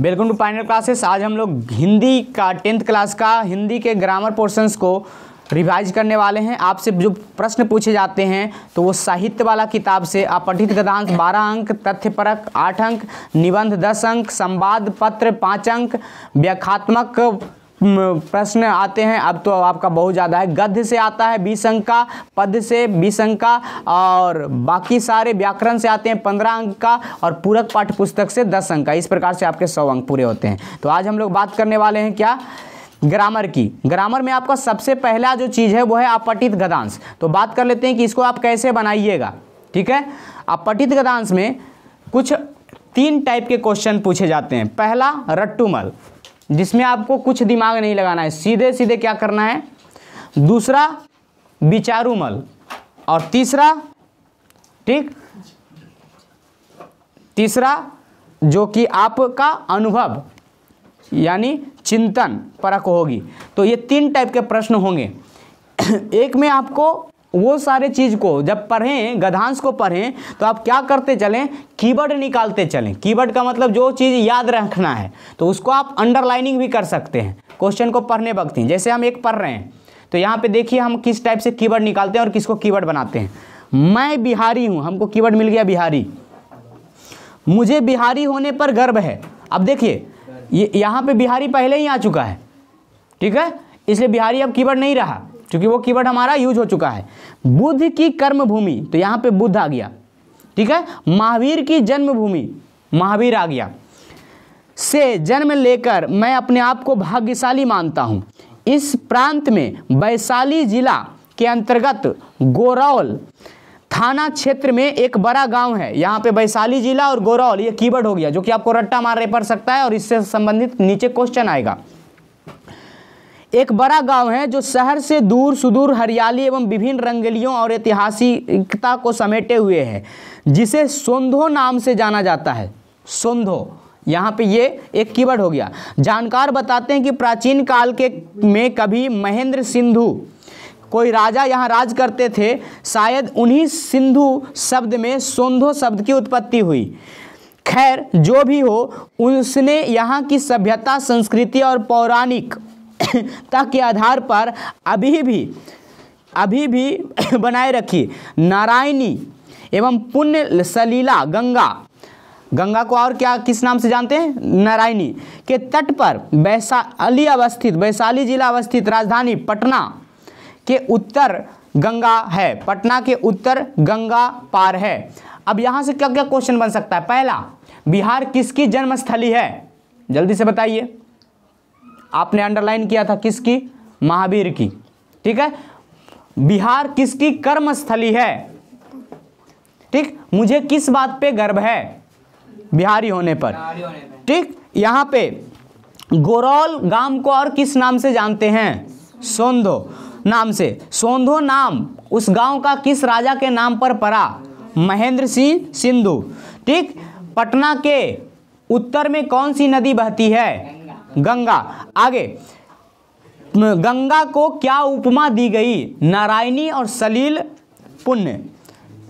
Welcome to final classes आज हम लोग हिंदी का टेंथ क्लास का हिंदी के ग्रामर पोर्शंस को रिवाइज करने वाले हैं आपसे जो प्रश्न पूछे जाते हैं तो वो साहित्य वाला किताब से अपठित गदांश बारह अंक तथ्य परक आठ अंक निबंध दस अंक संवाद पत्र पाँच अंक व्याख्यात्मक प्रश्न आते हैं अब तो आपका बहुत ज़्यादा है गद्य से आता है बीस का पद से बीस का और बाकी सारे व्याकरण से आते हैं पंद्रह अंक का और पूरक पाठ्य पुस्तक से दस अंक का इस प्रकार से आपके सौ अंक पूरे होते हैं तो आज हम लोग बात करने वाले हैं क्या ग्रामर की ग्रामर में आपका सबसे पहला जो चीज़ है वो है अपटित गदांश तो बात कर लेते हैं कि इसको आप कैसे बनाइएगा ठीक है अपटित गदांश में कुछ तीन टाइप के क्वेश्चन पूछे जाते हैं पहला रट्टूमल जिसमें आपको कुछ दिमाग नहीं लगाना है सीधे सीधे क्या करना है दूसरा विचारू मल और तीसरा ठीक तीसरा जो कि आपका अनुभव यानी चिंतन परक होगी तो ये तीन टाइप के प्रश्न होंगे एक में आपको वो सारे चीज़ को जब पढ़ें गधांश को पढ़ें तो आप क्या करते चलें कीबर्ड निकालते चलें कीबर्ड का मतलब जो चीज़ याद रखना है तो उसको आप अंडरलाइनिंग भी कर सकते हैं क्वेश्चन को पढ़ने वक्त ही जैसे हम एक पढ़ रहे हैं तो यहाँ पे देखिए हम किस टाइप से कीबर्ड निकालते हैं और किसको कीबर्ड बनाते हैं मैं बिहारी हूँ हमको कीबर्ड मिल गया बिहारी मुझे बिहारी होने पर गर्व है अब देखिए ये यहाँ पे बिहारी पहले ही आ चुका है ठीक है इसलिए बिहारी अब कीबर्ड नहीं रहा क्योंकि वो कीवर्ड हमारा यूज हो चुका है बुद्ध की कर्म भूमि तो यहाँ पे बुद्ध आ गया ठीक है महावीर की जन्मभूमि महावीर आ गया से जन्म लेकर मैं अपने आप को भाग्यशाली मानता हूँ इस प्रांत में वैशाली जिला के अंतर्गत गोरौल थाना क्षेत्र में एक बड़ा गांव है यहाँ पे वैशाली जिला और गोरौल ये कीवर्ड हो गया जो कि आपको रट्टा मारने पड़ सकता है और इससे संबंधित नीचे क्वेश्चन आएगा एक बड़ा गांव है जो शहर से दूर सुदूर हरियाली एवं विभिन्न रंगलियों और ऐतिहासिकता को समेटे हुए है जिसे सोंधो नाम से जाना जाता है सोंधो यहाँ पे ये एक कीवर्ड हो गया जानकार बताते हैं कि प्राचीन काल के में कभी महेंद्र सिंधु कोई राजा यहाँ राज करते थे शायद उन्हीं सिंधु शब्द में सोंधो शब्द की उत्पत्ति हुई खैर जो भी हो उसने यहाँ की सभ्यता संस्कृति और पौराणिक तक के आधार पर अभी भी अभी भी बनाए रखी नारायणी एवं पुण्य सलीला गंगा गंगा को और क्या किस नाम से जानते हैं नारायणी के तट पर वैशाली अवस्थित वैशाली जिला अवस्थित राजधानी पटना के उत्तर गंगा है पटना के उत्तर गंगा पार है अब यहाँ से क्या क्या क्वेश्चन बन सकता है पहला बिहार किसकी जन्मस्थली है जल्दी से बताइए आपने अंडरलाइन किया था किसकी महावीर की ठीक है बिहार किसकी कर्मस्थली है ठीक मुझे किस बात पे गर्व है बिहारी होने पर ठीक यहाँ पे गोरौल गांव को और किस नाम से जानते हैं सोंधो नाम से सोंधो नाम उस गांव का किस राजा के नाम पर पड़ा महेंद्र सिंह सिंधु ठीक पटना के उत्तर में कौन सी नदी बहती है गंगा आगे गंगा को क्या उपमा दी गई नारायणी और सलील पुण्य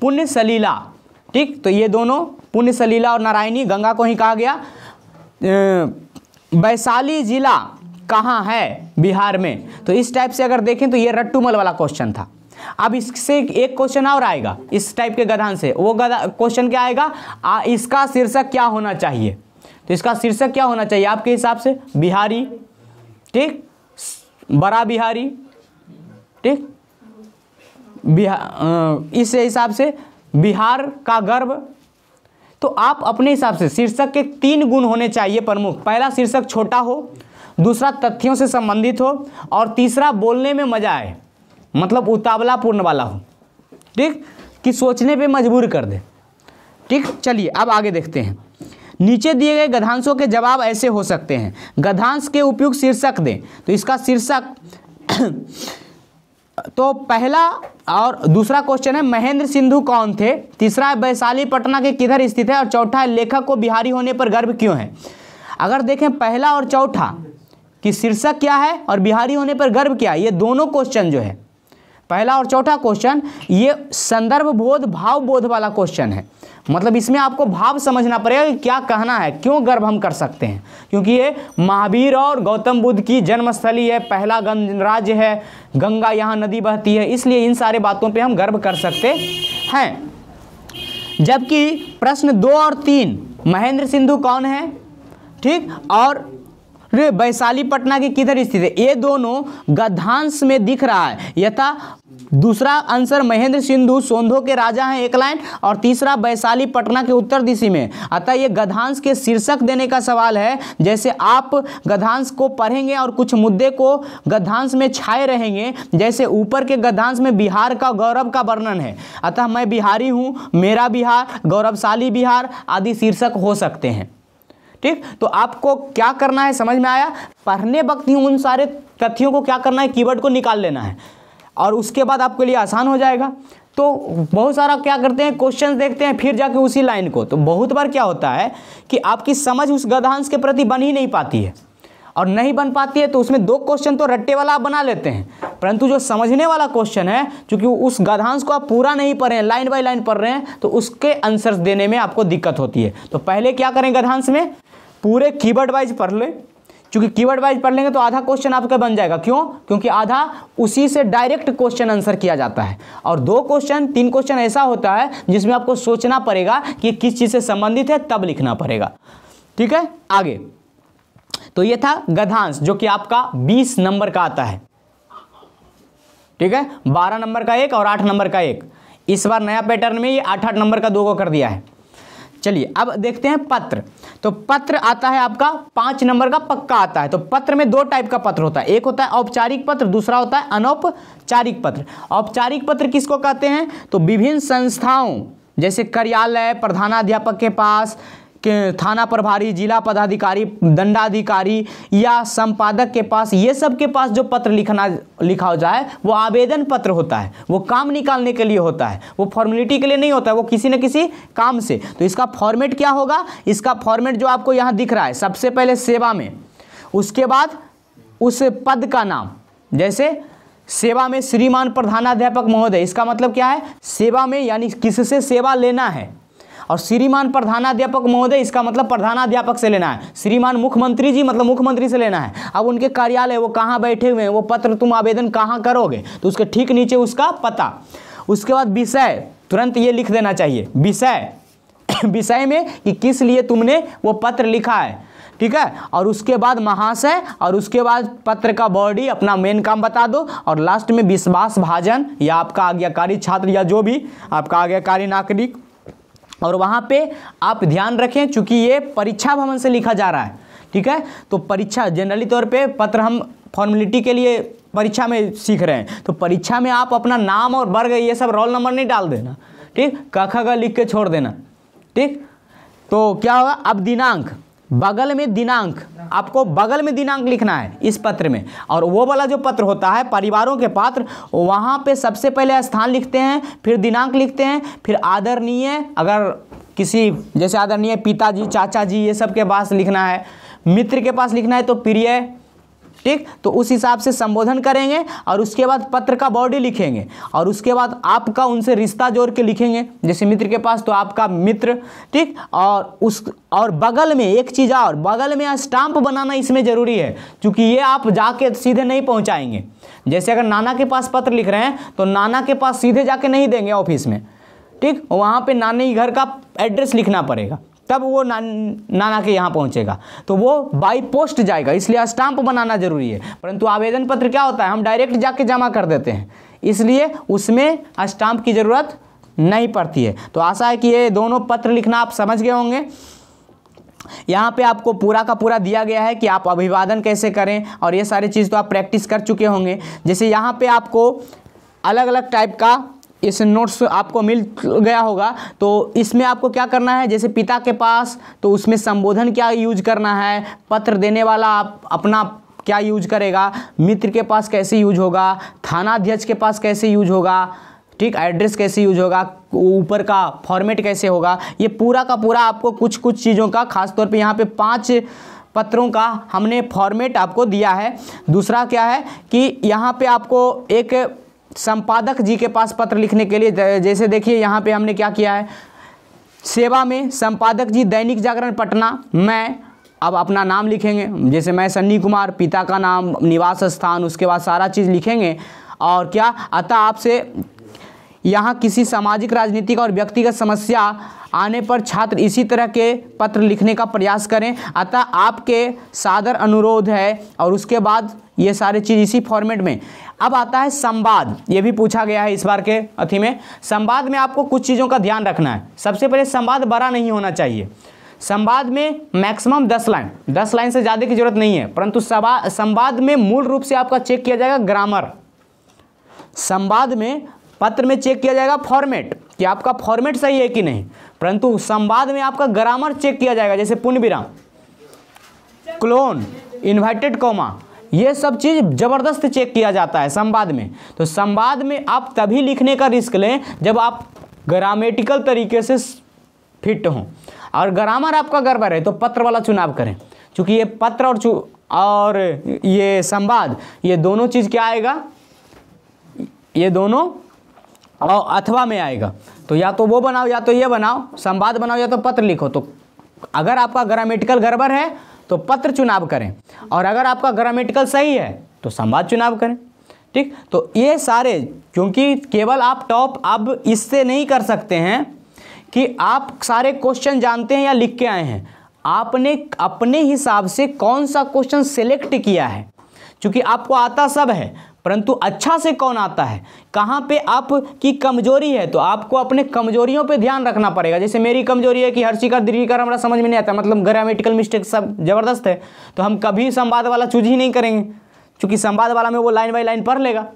पुण्य सलीला ठीक तो ये दोनों पुण्य सलीला और नारायणी गंगा को ही कहा गया वैशाली जिला कहाँ है बिहार में तो इस टाइप से अगर देखें तो ये रट्टूमल वाला क्वेश्चन था अब इससे एक क्वेश्चन और आएगा इस टाइप के गधान से वो गधा क्वेश्चन क्या आएगा आ, इसका शीर्षक क्या होना चाहिए तो इसका शीर्षक क्या होना चाहिए आपके हिसाब से बिहारी ठीक बड़ा बिहारी ठीक बिहार इस हिसाब से बिहार का गर्व तो आप अपने हिसाब से शीर्षक के तीन गुण होने चाहिए प्रमुख पहला शीर्षक छोटा हो दूसरा तथ्यों से संबंधित हो और तीसरा बोलने में मजा आए मतलब उतावलापूर्ण वाला हो ठीक कि सोचने पे मजबूर कर दे ठीक चलिए अब आगे देखते हैं नीचे दिए गए गधांशों के जवाब ऐसे हो सकते हैं गधांश के उपयुक्त शीर्षक दें तो इसका शीर्षक तो पहला और दूसरा क्वेश्चन है महेंद्र सिंधु कौन थे तीसरा है वैशाली पटना के किधर स्थित है और चौथा है लेखक को बिहारी होने पर गर्व क्यों है अगर देखें पहला और चौथा कि शीर्षक क्या है और बिहारी होने पर गर्व क्या है ये दोनों क्वेश्चन जो है पहला और चौथा क्वेश्चन ये संदर्भ बोध भाव बोध वाला क्वेश्चन है मतलब इसमें आपको भाव समझना पड़ेगा कि क्या कहना है क्यों गर्व हम कर सकते हैं क्योंकि ये महावीर और गौतम बुद्ध की जन्मस्थली है पहला गणराज्य है गंगा यहाँ नदी बहती है इसलिए इन सारे बातों पे हम गर्व कर सकते हैं जबकि प्रश्न दो और तीन महेंद्र सिंधु कौन है ठीक और वैशाली पटना के किधर स्थित है ये दोनों गद्धांश में दिख रहा है यथा दूसरा आंसर महेंद्र सिंधु सोंधो के राजा हैं एक लाइन और तीसरा वैशाली पटना के उत्तर दिशा में अतः ये गधांश के शीर्षक देने का सवाल है जैसे आप गधांश को पढ़ेंगे और कुछ मुद्दे को गधांश में छाए रहेंगे जैसे ऊपर के गधांश में बिहार का गौरव का वर्णन है अतः मैं बिहारी हूँ मेरा बिहार गौरवशाली बिहार आदि शीर्षक हो सकते हैं ठीक तो आपको क्या करना है समझ में आया पढ़ने वक्त ही उन सारे तथ्यों को क्या करना है कीवर्ड को निकाल लेना है और उसके बाद आपके लिए आसान हो जाएगा तो बहुत सारा क्या करते हैं क्वेश्चन देखते हैं फिर जाके उसी लाइन को तो बहुत बार क्या होता है कि आपकी समझ उस गधांश के प्रति बन ही नहीं पाती है और नहीं बन पाती है तो उसमें दो क्वेश्चन तो रट्टे वाला आप बना लेते हैं परंतु जो समझने वाला क्वेश्चन है चूंकि उस गधांश को आप पूरा नहीं पढ़ रहे हैं लाइन बाई लाइन पढ़ रहे हैं तो उसके आंसर्स देने में आपको दिक्कत होती है तो पहले क्या करें गधांश में पूरे कीवर्ड वाइज पढ़ लें क्योंकि कीवर्ड वाइज पढ़ लेंगे तो आधा क्वेश्चन आपका बन जाएगा क्यों क्योंकि आधा उसी से डायरेक्ट क्वेश्चन आंसर किया जाता है और दो क्वेश्चन तीन क्वेश्चन ऐसा होता है जिसमें आपको सोचना पड़ेगा कि किस चीज़ से संबंधित है तब लिखना पड़ेगा ठीक है आगे तो ये था गधांश जो कि आपका बीस नंबर का आता है ठीक है बारह नंबर का एक और आठ नंबर का एक इस बार नया पैटर्न में ये आठ आठ नंबर का दो को कर दिया है चलिए अब देखते हैं पत्र तो पत्र आता है आपका पांच नंबर का पक्का आता है तो पत्र में दो टाइप का पत्र होता है एक होता है औपचारिक पत्र दूसरा होता है अनौपचारिक पत्र औपचारिक पत्र किसको कहते हैं तो विभिन्न संस्थाओं जैसे कार्यालय प्रधानाध्यापक के पास थाना प्रभारी जिला पदाधिकारी दंडाधिकारी या संपादक के पास ये सब के पास जो पत्र लिखना लिखा हो जाए वो आवेदन पत्र होता है वो काम निकालने के लिए होता है वो फॉर्मेलिटी के लिए नहीं होता है वो किसी न किसी काम से तो इसका फॉर्मेट क्या होगा इसका फॉर्मेट जो आपको यहाँ दिख रहा है सबसे पहले सेवा में उसके बाद उस पद का नाम जैसे सेवा में श्रीमान प्रधानाध्यापक महोदय इसका मतलब क्या है सेवा में यानी किससे सेवा लेना है और श्रीमान प्रधानाध्यापक महोदय इसका मतलब प्रधानाध्यापक से लेना है श्रीमान मुख्यमंत्री जी मतलब मुख्यमंत्री से लेना है अब उनके कार्यालय वो कहाँ बैठे हुए हैं वो पत्र तुम आवेदन कहाँ करोगे तो उसके ठीक नीचे उसका पता उसके बाद विषय तुरंत ये लिख देना चाहिए विषय विषय में कि किस लिए तुमने वो पत्र लिखा है ठीक है और उसके बाद महाशय और उसके बाद पत्र का बॉडी अपना मेन काम बता दो और लास्ट में विश्वास भाजन या आपका आज्ञाकारी छात्र या जो भी आपका आज्ञाकारी नागरिक और वहाँ पे आप ध्यान रखें चूँकि ये परीक्षा भवन से लिखा जा रहा है ठीक है तो परीक्षा जनरली तौर पे पत्र हम फॉर्मेलिटी के लिए परीक्षा में सीख रहे हैं तो परीक्षा में आप अपना नाम और वर्ग ये सब रोल नंबर नहीं डाल देना ठीक कखा का लिख के छोड़ देना ठीक तो क्या होगा अब दिनांक बगल में दिनांक आपको बगल में दिनांक लिखना है इस पत्र में और वो वाला जो पत्र होता है परिवारों के पात्र वहाँ पे सबसे पहले स्थान लिखते हैं फिर दिनांक लिखते हैं फिर आदरणीय अगर किसी जैसे आदरणीय पिताजी चाचा जी ये सब के पास लिखना है मित्र के पास लिखना है तो प्रिय ठीक तो उस हिसाब से संबोधन करेंगे और उसके बाद पत्र का बॉडी लिखेंगे और उसके बाद आपका उनसे रिश्ता जोड़ के लिखेंगे जैसे मित्र के पास तो आपका मित्र ठीक और उस और बगल में एक चीज़ और बगल में स्टाम्प बनाना इसमें ज़रूरी है क्योंकि ये आप जाके सीधे नहीं पहुँचाएंगे जैसे अगर नाना के पास पत्र लिख रहे हैं तो नाना के पास सीधे जाके नहीं देंगे ऑफिस में ठीक वहाँ पे नानी घर का एड्रेस लिखना पड़ेगा तब वो नान नाना के यहाँ पहुँचेगा तो वो बाई पोस्ट जाएगा इसलिए स्टाम्प बनाना जरूरी है परंतु आवेदन पत्र क्या होता है हम डायरेक्ट जाके जमा कर देते हैं इसलिए उसमें स्टाम्प की ज़रूरत नहीं पड़ती है तो आशा है कि ये दोनों पत्र लिखना आप समझ गए होंगे यहाँ पे आपको पूरा का पूरा दिया गया है कि आप अभिवादन कैसे करें और ये सारी चीज़ तो आप प्रैक्टिस कर चुके होंगे जैसे यहाँ पे आपको अलग अलग टाइप का इस नोट्स आपको मिल गया होगा तो इसमें आपको क्या करना है जैसे पिता के पास तो उसमें संबोधन क्या यूज करना है पत्र देने वाला आप अपना क्या यूज करेगा मित्र के पास कैसे यूज होगा थानाध्यक्ष के पास कैसे यूज होगा ठीक एड्रेस कैसे यूज होगा ऊपर का फॉर्मेट कैसे होगा ये पूरा का पूरा आपको कुछ कुछ चीज़ों का खासतौर पर यहाँ पर पाँच पत्रों का हमने फॉर्मेट आपको दिया है दूसरा क्या है कि यहाँ पर आपको एक संपादक जी के पास पत्र लिखने के लिए जैसे देखिए यहाँ पे हमने क्या किया है सेवा में संपादक जी दैनिक जागरण पटना मैं अब अपना नाम लिखेंगे जैसे मैं सन्नी कुमार पिता का नाम निवास स्थान उसके बाद सारा चीज़ लिखेंगे और क्या अतः आपसे यहाँ किसी सामाजिक राजनीतिक और व्यक्तिगत समस्या आने पर छात्र इसी तरह के पत्र लिखने का प्रयास करें अतः आपके सादर अनुरोध है और उसके बाद ये सारे चीज़ इसी फॉर्मेट में अब आता है संवाद ये भी पूछा गया है इस बार के अथी में संवाद में आपको कुछ चीज़ों का ध्यान रखना है सबसे पहले संवाद बड़ा नहीं होना चाहिए संवाद में मैक्सिमम दस लाइन दस लाइन से ज़्यादा की जरूरत नहीं है परंतु संवाद में मूल रूप से आपका चेक किया जाएगा ग्रामर संवाद में पत्र में चेक किया जाएगा फॉर्मेट कि आपका फॉर्मेट सही है कि नहीं परंतु संवाद में आपका ग्रामर चेक किया जाएगा जैसे विराम क्लोन इन्वर्टेड कॉमा ये सब चीज़ ज़बरदस्त चेक किया जाता है संवाद में तो संवाद में आप तभी लिखने का रिस्क लें जब आप ग्रामेटिकल तरीके से फिट हों और ग्रामर आपका गड़बड़ है तो पत्र वाला चुनाव करें क्योंकि ये पत्र और चु और ये संवाद ये दोनों चीज़ क्या आएगा ये दोनों और अथवा में आएगा तो या तो वो बनाओ या तो ये बनाओ संवाद बनाओ या तो पत्र लिखो तो अगर आपका ग्रामेटिकल गड़बड़ है तो पत्र चुनाव करें और अगर आपका ग्रामेटिकल सही है तो संवाद चुनाव करें ठीक तो ये सारे क्योंकि केवल आप टॉप अब इससे नहीं कर सकते हैं कि आप सारे क्वेश्चन जानते हैं या लिख के आए हैं आपने अपने हिसाब से कौन सा क्वेश्चन सेलेक्ट किया है क्योंकि आपको आता सब है परंतु अच्छा से कौन आता है कहाँ पे आपकी कमजोरी है तो आपको अपने कमजोरियों पे ध्यान रखना पड़ेगा जैसे मेरी कमजोरी है कि हर का दृढ़ीकरण हमारा समझ में नहीं आता मतलब ग्रामेटिकल मिस्टेक सब जबरदस्त है तो हम कभी संवाद वाला चूज ही नहीं करेंगे क्योंकि संवाद वाला में वो लाइन बाई लाइन पढ़ लेगा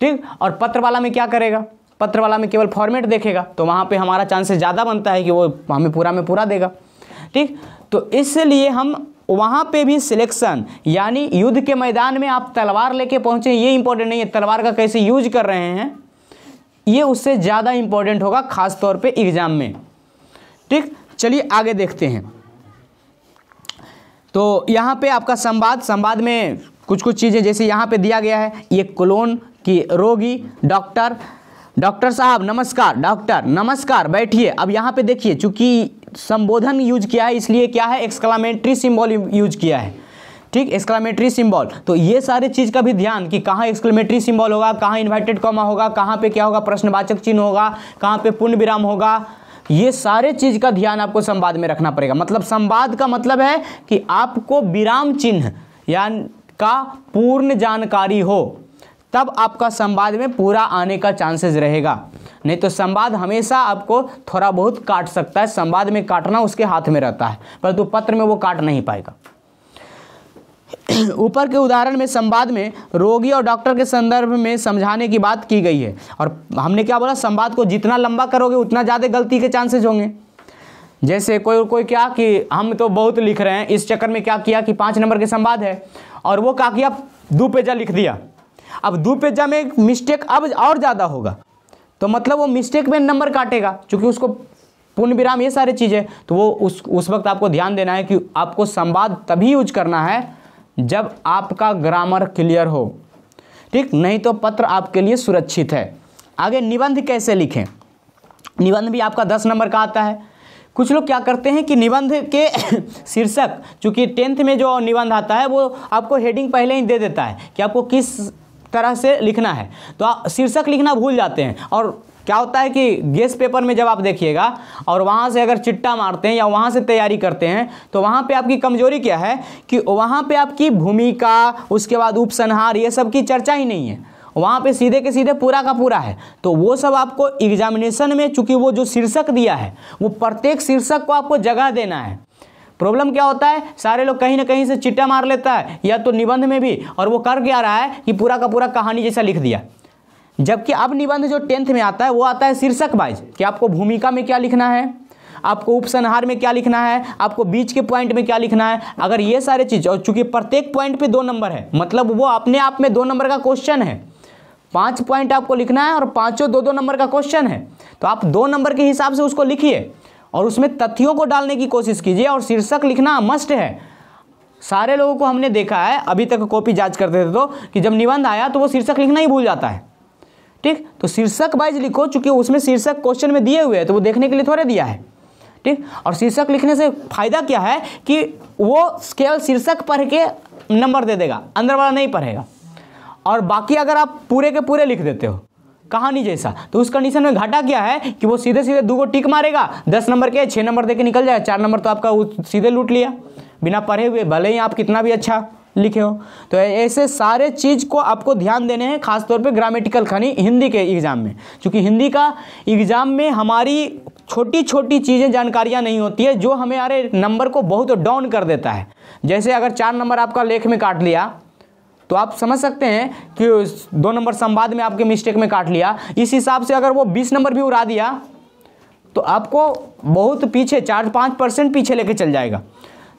ठीक और पत्र वाला में क्या करेगा पत्र वाला में केवल फॉर्मेट देखेगा तो वहाँ पर हमारा चांसेस ज़्यादा बनता है कि वो हमें पूरा में पूरा देगा ठीक तो इसलिए हम वहाँ पे भी सिलेक्शन यानी युद्ध के मैदान में आप तलवार लेके पहुँचे ये इंपॉर्टेंट नहीं है तलवार का कैसे यूज कर रहे हैं ये उससे ज़्यादा इम्पोर्टेंट होगा खास तौर पे एग्ज़ाम में ठीक चलिए आगे देखते हैं तो यहाँ पे आपका संवाद संवाद में कुछ कुछ चीज़ें जैसे यहाँ पे दिया गया है ये क्लोन की रोगी डॉक्टर डॉक्टर साहब नमस्कार डॉक्टर नमस्कार बैठिए अब यहाँ पे देखिए चूंकि संबोधन यूज किया है इसलिए क्या है एक्सक्लामेट्री सिंबल यूज किया है ठीक एक्सक्लामेट्री सिंबल तो ये सारे चीज़ का भी ध्यान कि कहाँ एक्सक्लामेटरी सिंबल होगा कहाँ इन्वर्टेड कॉमा होगा कहाँ पे क्या होगा प्रश्नवाचक चिन्ह होगा कहाँ पे पूर्ण विराम होगा ये सारे चीज़ का ध्यान आपको संवाद में रखना पड़ेगा मतलब संवाद का मतलब है कि आपको विराम चिन्ह या का पूर्ण जानकारी हो तब आपका संवाद में पूरा आने का चांसेस रहेगा नहीं तो संवाद हमेशा आपको थोड़ा बहुत काट सकता है संवाद में काटना उसके हाथ में रहता है परंतु तो पत्र में वो काट नहीं पाएगा ऊपर के उदाहरण में संवाद में रोगी और डॉक्टर के संदर्भ में समझाने की बात की गई है और हमने क्या बोला संवाद को जितना लंबा करोगे उतना ज़्यादा गलती के चांसेस होंगे जैसे कोई कोई क्या कि हम तो बहुत लिख रहे हैं इस चक्कर में क्या किया कि पाँच नंबर के संवाद है और वो क्या किया दो पेजा लिख दिया अब दो पेजा में मिस्टेक अब और ज़्यादा होगा तो मतलब वो मिस्टेक में नंबर काटेगा चूँकि उसको पूर्ण विराम ये सारी चीज़ें तो वो उस उस वक्त आपको ध्यान देना है कि आपको संवाद तभी यूज करना है जब आपका ग्रामर क्लियर हो ठीक नहीं तो पत्र आपके लिए सुरक्षित है आगे निबंध कैसे लिखें निबंध भी आपका दस नंबर का आता है कुछ लोग क्या करते हैं कि निबंध के शीर्षक चूँकि टेंथ में जो निबंध आता है वो आपको हेडिंग पहले ही दे देता है कि आपको किस तरह से लिखना है तो आप शीर्षक लिखना भूल जाते हैं और क्या होता है कि गेस पेपर में जब आप देखिएगा और वहाँ से अगर चिट्टा मारते हैं या वहाँ से तैयारी करते हैं तो वहाँ पे आपकी कमजोरी क्या है कि वहाँ पे आपकी भूमिका उसके बाद उपसंहार ये सब की चर्चा ही नहीं है वहाँ पे सीधे के सीधे पूरा का पूरा है तो वो सब आपको एग्जामिनेशन में चूँकि वो जो शीर्षक दिया है वो प्रत्येक शीर्षक को आपको जगह देना है प्रॉब्लम क्या होता है सारे लोग कहीं ना कहीं से चिट्टा मार लेता है या तो निबंध में भी और वो कर क्या रहा है कि पूरा का पूरा कहानी जैसा लिख दिया जबकि अब निबंध जो टेंथ में आता है वो आता है शीर्षक वाइज कि आपको भूमिका में क्या लिखना है आपको उपसंहार में क्या लिखना है आपको बीच के पॉइंट में क्या लिखना है अगर ये सारे चीज़ और चूंकि प्रत्येक पॉइंट पे दो नंबर है मतलब वो अपने आप में दो नंबर का क्वेश्चन है पाँच पॉइंट आपको लिखना है और पाँचों दो दो नंबर का क्वेश्चन है तो आप दो नंबर के हिसाब से उसको लिखिए और उसमें तथ्यों को डालने की कोशिश कीजिए और शीर्षक लिखना मस्ट है सारे लोगों को हमने देखा है अभी तक कॉपी जांच करते थे तो कि जब निबंध आया तो वो शीर्षक लिखना ही भूल जाता है ठीक तो शीर्षक वाइज लिखो चूंकि उसमें शीर्षक क्वेश्चन में दिए हुए हैं तो वो देखने के लिए थोड़े दिया है ठीक और शीर्षक लिखने से फायदा क्या है कि वो केवल शीर्षक पढ़ के नंबर दे देगा अंदर वाला नहीं पढ़ेगा और बाकी अगर आप पूरे के पूरे लिख देते हो कहानी जैसा तो उस कंडीशन में घाटा क्या है कि वो सीधे सीधे दो को टिक मारेगा दस नंबर के छः नंबर दे के निकल जाए चार नंबर तो आपका सीधे लूट लिया बिना पढ़े हुए भले ही आप कितना भी अच्छा लिखे हो तो ऐसे सारे चीज़ को आपको ध्यान देने हैं खासतौर पे ग्रामेटिकल खानी हिंदी के एग्ज़ाम में क्योंकि हिंदी का एग्ज़ाम में हमारी छोटी छोटी चीज़ें जानकारियाँ नहीं होती है जो हमारे नंबर को बहुत डाउन कर देता है जैसे अगर चार नंबर आपका लेख में काट लिया तो आप समझ सकते हैं कि दो नंबर संवाद में आपके मिस्टेक में काट लिया इस हिसाब से अगर वो बीस नंबर भी उड़ा दिया तो आपको बहुत पीछे चार पाँच परसेंट पीछे लेके चल जाएगा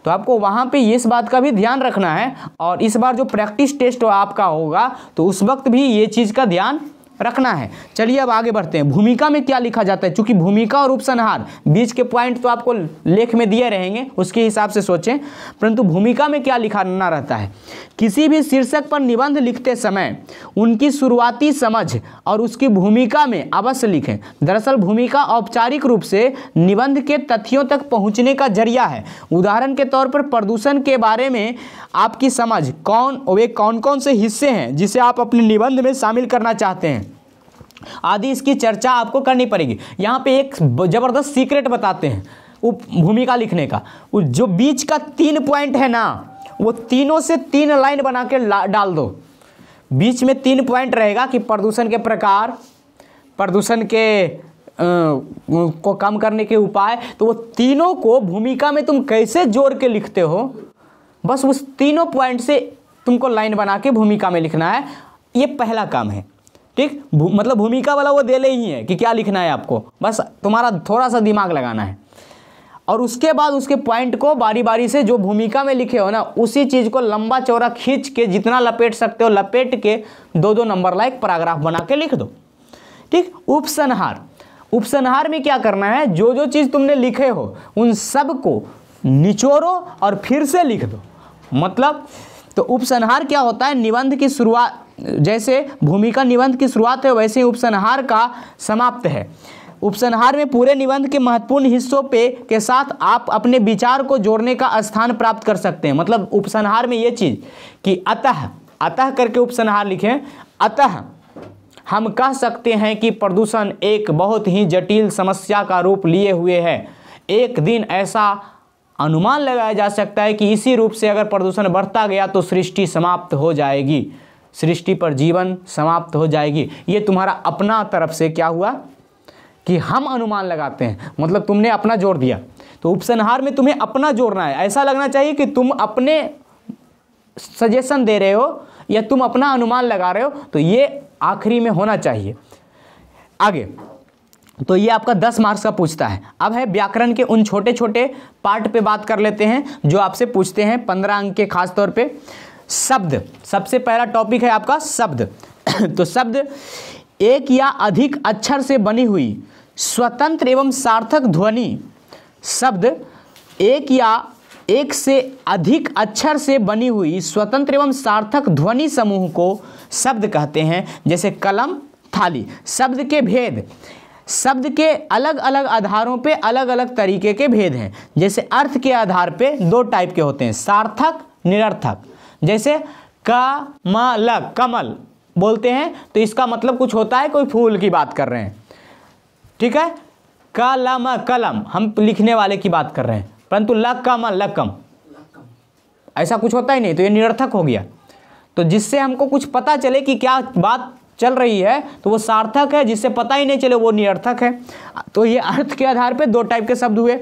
तो आपको वहाँ पे इस बात का भी ध्यान रखना है और इस बार जो प्रैक्टिस टेस्ट आपका होगा तो उस वक्त भी ये चीज़ का ध्यान रखना है चलिए अब आगे बढ़ते हैं भूमिका में क्या लिखा जाता है क्योंकि भूमिका और उपसंहार बीच के पॉइंट तो आपको लेख में दिए रहेंगे उसके हिसाब से सोचें परंतु भूमिका में क्या लिखाना रहता है किसी भी शीर्षक पर निबंध लिखते समय उनकी शुरुआती समझ और उसकी भूमिका में अवश्य लिखें दरअसल भूमिका औपचारिक रूप से निबंध के तथ्यों तक पहुँचने का जरिया है उदाहरण के तौर पर प्रदूषण के बारे में आपकी समझ कौन वे कौन कौन से हिस्से हैं जिसे आप अपने निबंध में शामिल करना चाहते हैं आदि इसकी चर्चा आपको करनी पड़ेगी यहाँ पे एक ज़बरदस्त सीक्रेट बताते हैं उप भूमिका लिखने का जो बीच का तीन पॉइंट है ना वो तीनों से तीन लाइन बना के डाल दो बीच में तीन पॉइंट रहेगा कि प्रदूषण के प्रकार प्रदूषण के आ, को कम करने के उपाय तो वो तीनों को भूमिका में तुम कैसे जोड़ के लिखते हो बस उस तीनों पॉइंट से तुमको लाइन बना के भूमिका में लिखना है ये पहला काम है ठीक मतलब भूमिका वाला वो दे ही है कि क्या लिखना है आपको बस तुम्हारा थोड़ा सा दिमाग लगाना है और उसके बाद उसके पॉइंट को बारी बारी से जो भूमिका में लिखे हो ना उसी चीज़ को लंबा चौड़ा खींच के जितना लपेट सकते हो लपेट के दो दो नंबर लाइक पैराग्राफ बना के लिख दो ठीक उपसंहार उपसंहार में क्या करना है जो जो चीज़ तुमने लिखे हो उन सब को निचोड़ो और फिर से लिख दो मतलब तो उपसंहार क्या होता है निबंध की शुरुआत जैसे भूमिका निबंध की शुरुआत है वैसे ही उपसंहार का समाप्त है उपसंहार में पूरे निबंध के महत्वपूर्ण हिस्सों पे के साथ आप अपने विचार को जोड़ने का स्थान प्राप्त कर सकते हैं मतलब उपसंहार में ये चीज़ कि अतः अतः करके उपसंहार लिखें अतः हम कह सकते हैं कि प्रदूषण एक बहुत ही जटिल समस्या का रूप लिए हुए है एक दिन ऐसा अनुमान लगाया जा सकता है कि इसी रूप से अगर प्रदूषण बढ़ता गया तो सृष्टि समाप्त हो जाएगी सृष्टि पर जीवन समाप्त हो जाएगी ये तुम्हारा अपना तरफ से क्या हुआ कि हम अनुमान लगाते हैं मतलब तुमने अपना जोड़ दिया तो उपसंहार में तुम्हें अपना जोड़ना है ऐसा लगना चाहिए कि तुम अपने सजेशन दे रहे हो या तुम अपना अनुमान लगा रहे हो तो ये आखिरी में होना चाहिए आगे तो ये आपका दस मार्क्स का पूछता है अब है व्याकरण के उन छोटे छोटे पार्ट पे बात कर लेते हैं जो आपसे पूछते हैं पंद्रह अंक के खास तौर पे शब्द सबसे पहला टॉपिक है आपका शब्द तो शब्द एक या अधिक अक्षर से बनी हुई स्वतंत्र एवं सार्थक ध्वनि शब्द एक या एक से अधिक अक्षर से बनी हुई स्वतंत्र एवं सार्थक ध्वनि समूह को शब्द कहते हैं जैसे कलम थाली शब्द के भेद शब्द के अलग अलग आधारों पे अलग अलग तरीके के भेद हैं जैसे अर्थ के आधार पे दो टाइप के होते हैं सार्थक निरर्थक जैसे कमल कमल बोलते हैं तो इसका मतलब कुछ होता है कोई फूल की बात कर रहे हैं ठीक है कलम कलम हम लिखने वाले की बात कर रहे हैं परंतु लकम लकम ऐसा कुछ होता ही नहीं तो ये निरर्थक हो गया तो जिससे हमको कुछ पता चले कि क्या बात चल रही है तो वो सार्थक है जिससे पता ही नहीं चले वो निरर्थक है तो ये अर्थ के आधार पे दो टाइप के शब्द हुए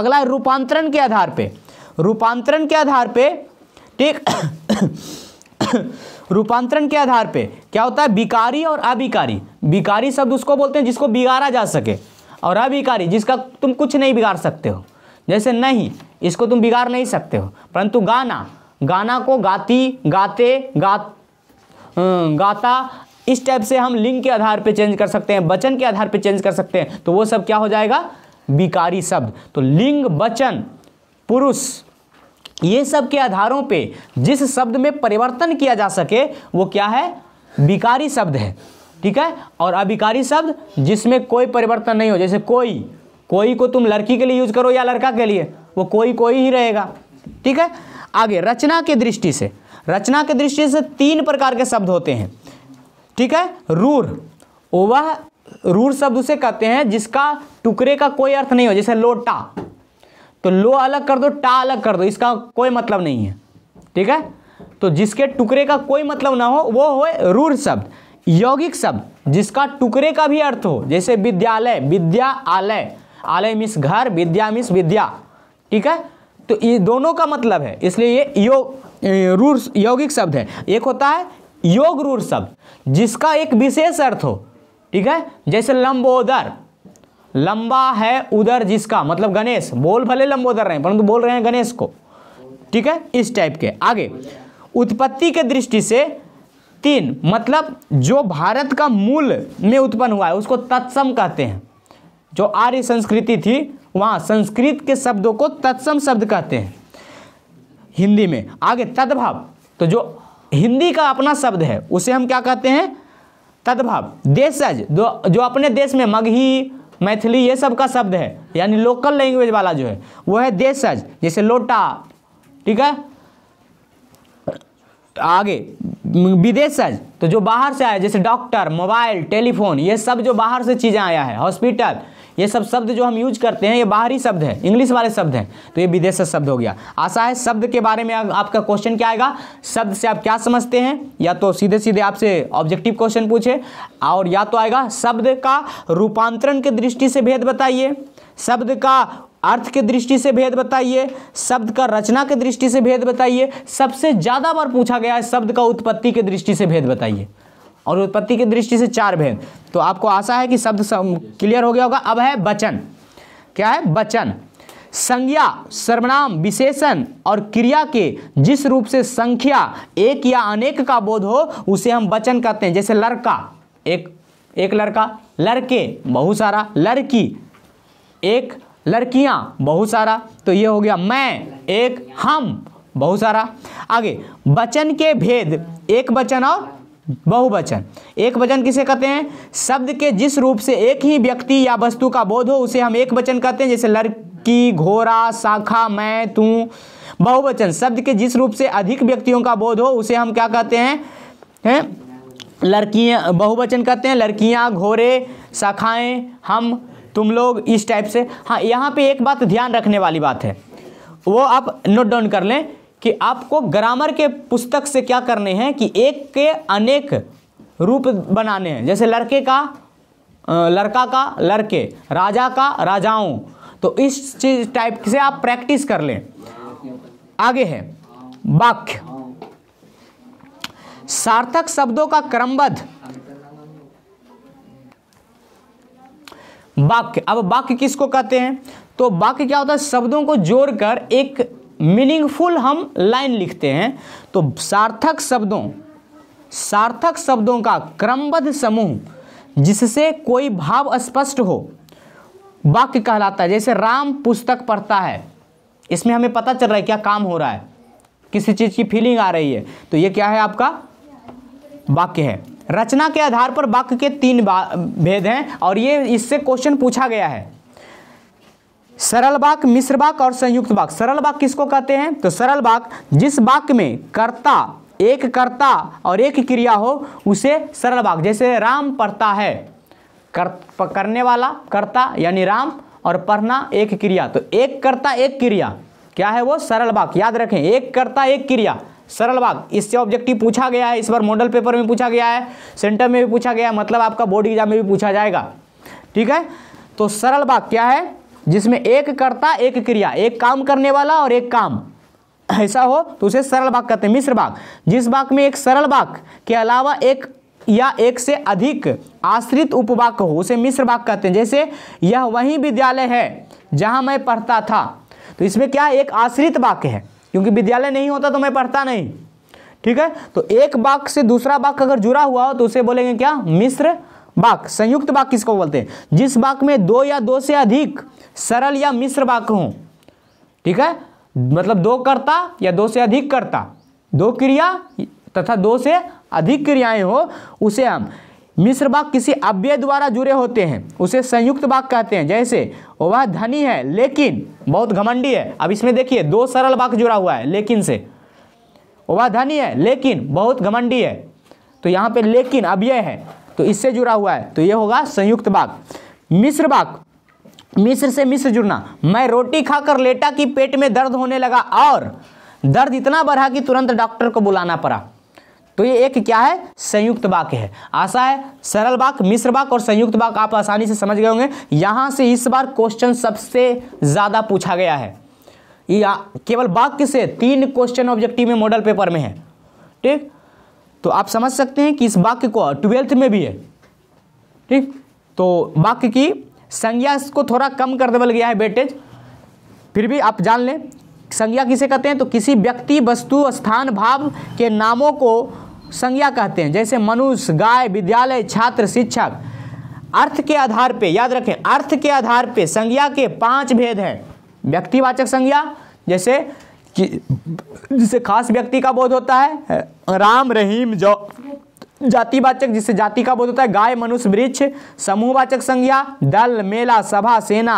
अगला रूपांतरण के आधार पे रूपांतरण के आधार पे ठीक रूपांतरण के आधार पे क्या होता है बिकारी और अभिकारी बिकारी शब्द उसको बोलते हैं जिसको बिगाड़ा जा सके और अभिकारी जिसका तुम कुछ नहीं बिगाड़ सकते हो जैसे नहीं इसको तुम बिगाड़ नहीं सकते हो परंतु गाना गाना को गाती गाते गा गाता इस टाइप से हम लिंग के आधार पे चेंज कर सकते हैं वचन के आधार पे चेंज कर सकते हैं तो वो सब क्या हो जाएगा बिकारी शब्द तो लिंग वचन पुरुष ये सब के आधारों पे जिस शब्द में परिवर्तन किया जा सके वो क्या है विकारी शब्द है ठीक है और अभिकारी शब्द जिसमें कोई परिवर्तन नहीं हो जैसे कोई कोई को तुम लड़की के लिए यूज करो या लड़का के लिए वो कोई कोई ही रहेगा ठीक है आगे रचना के दृष्टि से रचना के दृष्टि से तीन प्रकार के शब्द होते हैं ठीक है रूर वह रूर शब्द उसे कहते हैं जिसका टुकड़े का कोई अर्थ नहीं हो जैसे लोटा तो लो अलग कर दो टा अलग कर दो इसका कोई मतलब नहीं है ठीक है तो जिसके टुकड़े का कोई मतलब ना हो वो हो रूढ़ शब्द यौगिक शब्द जिसका टुकड़े का भी अर्थ हो जैसे विद्यालय विद्या आलय आलय मिस घर विद्या मिस विद्या ठीक है तो ये दोनों का मतलब है इसलिए ये योग रूढ़ यौगिक शब्द है एक होता है योग रूढ़ शब्द जिसका एक विशेष अर्थ हो ठीक है जैसे लंबोदर लंबा है उधर जिसका मतलब गणेश बोल भले लंबोदर रहे परंतु बोल रहे हैं गणेश को ठीक है इस टाइप के आगे उत्पत्ति के दृष्टि से तीन मतलब जो भारत का मूल में उत्पन्न हुआ है उसको तत्सम कहते हैं जो आर्य संस्कृति थी वहां संस्कृत के शब्दों को तत्सम शब्द कहते हैं हिंदी में आगे तद्भाव तो जो हिंदी का अपना शब्द है उसे हम क्या कहते हैं तद्भाव देशज जो अपने देश में मगही मैथिली ये सब का शब्द है यानी लोकल लैंग्वेज वाला जो है वो है देशज जैसे लोटा ठीक है आगे विदेशज तो जो बाहर से आया जैसे डॉक्टर मोबाइल टेलीफोन ये सब जो बाहर से चीज़ें आया है हॉस्पिटल ये सब शब्द जो हम यूज करते हैं ये बाहरी शब्द है इंग्लिश वाले शब्द हैं तो ये विदेशी शब्द हो गया आशा है शब्द के बारे में आपका क्वेश्चन क्या आएगा शब्द से आप क्या समझते हैं या तो सीधे सीधे आपसे ऑब्जेक्टिव क्वेश्चन पूछे और या तो आएगा शब्द का रूपांतरण के दृष्टि से भेद बताइए शब्द का अर्थ के दृष्टि से भेद बताइए शब्द का रचना के दृष्टि से भेद बताइए सबसे ज़्यादा बार पूछा गया है शब्द का उत्पत्ति के दृष्टि से भेद बताइए और उत्पत्ति की दृष्टि से चार भेद तो आपको आशा है कि शब्द क्लियर हो गया होगा अब है वचन क्या है वचन संज्ञा सर्वनाम विशेषण और क्रिया के जिस रूप से संख्या एक या अनेक का बोध हो उसे हम वचन कहते हैं जैसे लड़का एक एक लड़का लड़के बहुत सारा लड़की एक लड़कियां बहुत सारा तो ये हो गया मैं एक हम बहुत सारा आगे वचन के भेद एक वचन और बहुवचन एक वचन किसे कहते हैं शब्द के जिस रूप से एक ही व्यक्ति या वस्तु का बोध हो उसे हम एक वचन कहते हैं जैसे लड़की घोड़ा शाखा मैं तू बहुवचन शब्द के जिस रूप से अधिक व्यक्तियों का बोध हो उसे हम क्या कहते हैं है? लड़कियाँ बहुवचन कहते हैं लड़कियाँ घोड़े शाखाएँ हम तुम लोग इस टाइप से हाँ यहाँ पे एक बात ध्यान रखने वाली बात है वो आप नोट डाउन कर लें कि आपको ग्रामर के पुस्तक से क्या करने हैं कि एक के अनेक रूप बनाने हैं जैसे लड़के का लड़का का लड़के राजा का राजाओं तो इस चीज टाइप से आप प्रैक्टिस कर लें आगे है वाक्य सार्थक शब्दों का क्रमबद्ध वाक्य अब वाक्य किसको कहते हैं तो वाक्य क्या होता है शब्दों को जोड़कर एक मीनिंगफुल हम लाइन लिखते हैं तो सार्थक शब्दों सार्थक शब्दों का क्रमबद्ध समूह जिससे कोई भाव स्पष्ट हो वाक्य कहलाता है जैसे राम पुस्तक पढ़ता है इसमें हमें पता चल रहा है क्या काम हो रहा है किसी चीज़ की फीलिंग आ रही है तो ये क्या है आपका वाक्य है रचना के आधार पर वाक्य के तीन भेद हैं और ये इससे क्वेश्चन पूछा गया है सरल वाक मिश्र वाक और संयुक्त वाक सरल वाक किसको कहते हैं तो सरल वाक जिस वाक में कर्ता एक कर्ता और एक क्रिया हो उसे सरल वाक जैसे राम पढ़ता है कर करने वाला कर्ता यानी राम और पढ़ना एक क्रिया तो एक कर्ता एक क्रिया क्या है वो सरल वाक याद रखें एक कर्ता एक क्रिया सरल वाक इससे ऑब्जेक्टिव पूछा गया है इस बार मॉडल पेपर में पूछा गया है सेंटर में भी पूछा गया मतलब आपका बोर्ड एग्जाम में भी पूछा जाएगा ठीक है तो सरल वाक क्या है जिसमें एक कर्ता एक क्रिया एक काम करने वाला और एक काम ऐसा हो तो उसे सरल वाक कहते हैं मिश्र वाक जिस वाक में एक सरल वाक के अलावा एक या एक से अधिक आश्रित उपवाक हो उसे मिश्र वाक कहते हैं जैसे यह वही विद्यालय है जहां मैं पढ़ता था तो इसमें क्या एक आश्रित वाक्य है क्योंकि विद्यालय नहीं होता तो मैं पढ़ता नहीं ठीक है तो एक बाक से दूसरा वाक्य अगर जुड़ा हुआ हो तो उसे बोलेंगे क्या मिश्र बाक संयुक्त बाक किसको बोलते हैं जिस बाक में दो या दो से अधिक सरल या मिश्र बाक हो ठीक है मतलब दो कर्ता या दो से अधिक कर्ता दो क्रिया तथा दो से अधिक क्रियाएं हो उसे हम मिश्र वाक किसी अव्यय द्वारा जुड़े होते हैं उसे संयुक्त वाक कहते हैं जैसे वह धनी है लेकिन बहुत घमंडी है अब इसमें देखिए दो सरल वाक जुड़ा हुआ है लेकिन से वह धनी है लेकिन बहुत घमंडी है तो यहाँ पे लेकिन अव्यय है तो इससे जुड़ा हुआ है तो ये होगा संयुक्त बाग मिश्र बाग मिश्र से मिश्र जुड़ना मैं रोटी खाकर लेटा कि पेट में दर्द होने लगा और दर्द इतना बढ़ा कि तुरंत डॉक्टर को बुलाना पड़ा तो ये एक क्या है संयुक्त वाक्य है आशा है सरल वाक्य मिश्र बाक और संयुक्त बाक आप आसानी से समझ गए होंगे यहां से इस बार क्वेश्चन सबसे ज़्यादा पूछा गया है या केवल वाक्य से तीन क्वेश्चन ऑब्जेक्टिव में मॉडल पेपर में है ठीक तो आप समझ सकते हैं कि इस वाक्य को ट्वेल्थ में भी है ठीक तो वाक्य की संज्ञा को थोड़ा कम कर देवल गया है बेटेज फिर भी आप जान लें संज्ञा किसे कहते हैं तो किसी व्यक्ति वस्तु स्थान भाव के नामों को संज्ञा कहते हैं जैसे मनुष्य गाय विद्यालय छात्र शिक्षक अर्थ के आधार पे याद रखें अर्थ के आधार पे संज्ञा के पांच भेद हैं व्यक्तिवाचक संज्ञा जैसे कि जिसे खास व्यक्ति का बोध होता है राम रहीम जो जातिवाचक जिसे जाति का बोध होता है गाय मनुष्य वृक्ष समूहवाचक संज्ञा दल मेला सभा सेना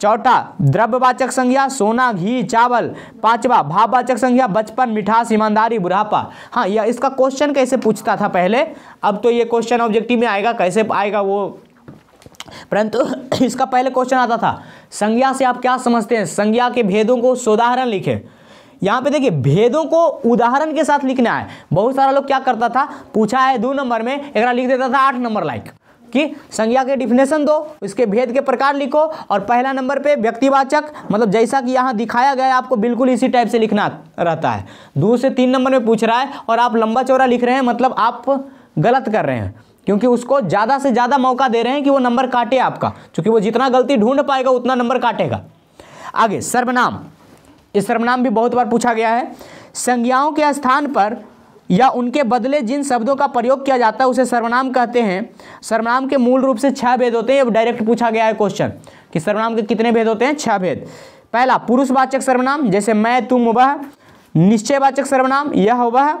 चौथा द्रव्यवाचक संज्ञा सोना घी चावल पांचवा भाववाचक संज्ञा बचपन मिठास ईमानदारी बुढ़ापा हाँ यह इसका क्वेश्चन कैसे पूछता था पहले अब तो ये क्वेश्चन ऑब्जेक्टिव में आएगा कैसे आएगा वो परंतु इसका पहले क्वेश्चन आता था संज्ञा से आप क्या समझते हैं संज्ञा के भेदों को सोदाहरण लिखें यहाँ पे देखिए भेदों को उदाहरण के साथ लिखना है बहुत सारा लोग क्या करता था पूछा है दो नंबर में एक लिख देता था आठ नंबर लाइक कि संज्ञा के डिफिनेशन दो इसके भेद के प्रकार लिखो और पहला नंबर पे व्यक्तिवाचक मतलब जैसा कि यहाँ दिखाया गया है आपको बिल्कुल इसी टाइप से लिखना रहता है दो से तीन नंबर में पूछ रहा है और आप लंबा चौड़ा लिख रहे हैं मतलब आप गलत कर रहे हैं क्योंकि उसको ज़्यादा से ज़्यादा मौका दे रहे हैं कि वो नंबर काटे आपका क्योंकि वो जितना गलती ढूंढ पाएगा उतना नंबर काटेगा आगे सर्वनाम ये सर्वनाम भी बहुत बार पूछा गया है संज्ञाओं के स्थान पर या उनके बदले जिन शब्दों का प्रयोग किया जाता है उसे सर्वनाम कहते हैं सर्वनाम के मूल रूप से छह भेद होते हैं डायरेक्ट पूछा गया है क्वेश्चन कि सर्वनाम के कितने भेद होते हैं छह भेद पहला पुरुषवाचक सर्वनाम जैसे मैं तुम वह निश्चयवाचक सर्वनाम यह वह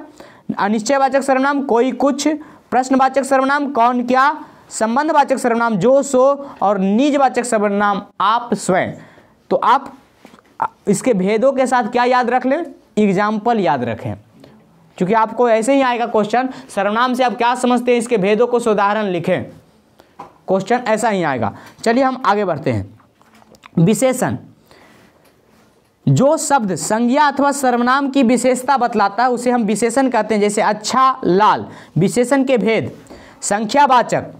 अनिश्चयवाचक सर्वनाम कोई कुछ प्रश्नवाचक सर्वनाम कौन क्या संबंधवाचक सर्वनाम जो सो और निजवाचक सर्वनाम आप स्वयं तो आप इसके भेदों के साथ क्या याद रख लें एग्जाम्पल याद रखें क्योंकि आपको ऐसे ही आएगा क्वेश्चन सर्वनाम से आप क्या समझते हैं इसके भेदों को उदाहरण लिखें क्वेश्चन ऐसा ही आएगा चलिए हम आगे बढ़ते हैं विशेषण जो शब्द संज्ञा अथवा सर्वनाम की विशेषता बतलाता है उसे हम विशेषण कहते हैं जैसे अच्छा लाल विशेषण के भेद संख्यावाचक